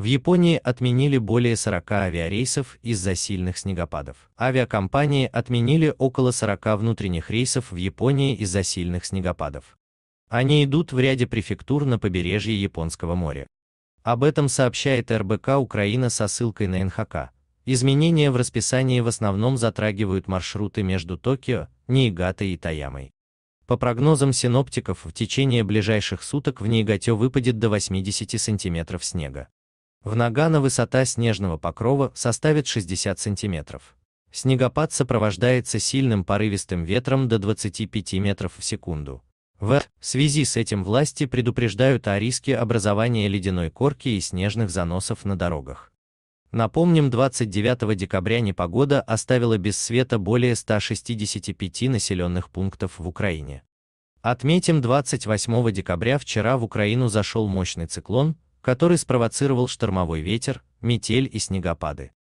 В Японии отменили более 40 авиарейсов из-за сильных снегопадов. Авиакомпании отменили около 40 внутренних рейсов в Японии из-за сильных снегопадов. Они идут в ряде префектур на побережье Японского моря. Об этом сообщает РБК Украина со ссылкой на НХК. Изменения в расписании в основном затрагивают маршруты между Токио, Ниигатой и Таямой. По прогнозам синоптиков, в течение ближайших суток в Ниигате выпадет до 80 сантиметров снега. В Нагано высота снежного покрова составит 60 сантиметров. Снегопад сопровождается сильным порывистым ветром до 25 метров в секунду. В. в связи с этим власти предупреждают о риске образования ледяной корки и снежных заносов на дорогах. Напомним, 29 декабря непогода оставила без света более 165 населенных пунктов в Украине. Отметим, 28 декабря вчера в Украину зашел мощный циклон, который спровоцировал штормовой ветер, метель и снегопады.